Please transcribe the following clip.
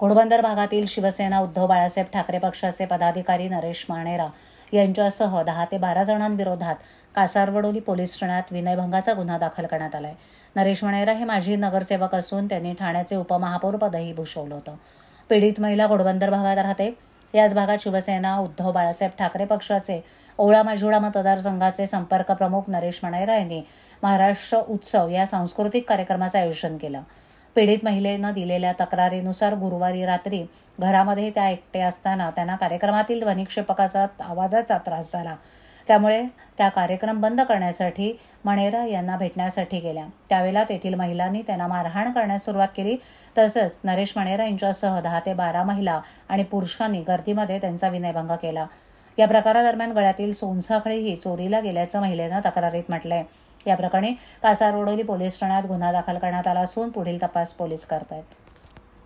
घोडबंदर भागातील शिवसेना उद्धव बाळासाहेब ठाकरे पक्षाचे पदाधिकारी नरेश मानेरा यांच्यासह दहा ते बारा जणांविरोधात कासारवडोली पोलीस ठाण्यात विनयभंगाचा गुन्हा दाखल करण्यात आलाय नरेश मणेरा हे माजी नगरसेवक असून त्यांनी ठाण्याचे उपमहापौर पदही भूषवलं होतं पीडित महिला घोडबंदर भागात राहते याच भागात शिवसेना उद्धव बाळासाहेब ठाकरे पक्षाचे ओळा माजुळा मतदारसंघाचे संपर्क प्रमुख नरेश मणेरा यांनी महाराष्ट्र उत्सव या सांस्कृतिक कार्यक्रमाचं आयोजन केलं पीडित महिलेनं दिलेल्या तक्रारीनुसार गुरुवारी रात्री घरामध्ये त्या एकटे असताना त्यांना कार्यक्रमातील ध्वनिक्षेपकाचा आवाजाचा त्रास झाला त्यामुळे त्या कार्यक्रम बंद करण्यासाठी मणेरा यांना भेटण्यासाठी गेल्या त्यावेळेला तेथील महिलांनी त्यांना मारहाण करण्यास सुरुवात केली तसंच नरेश मणेरा यांच्यासह दहा ते बारा महिला आणि पुरुषांनी गर्दीमध्ये त्यांचा विनयभंग केला या प्रकारादरम्यान गळ्यातील सोनसाखळी ही चोरीला गेल्याचं महिलेनं तक्रारीत म्हटलंय या याप्रकरणी कासारवडोली पोलीस ठाण्यात गुन्हा दाखल करण्यात आला असून पुढील तपास पोलीस करत आहेत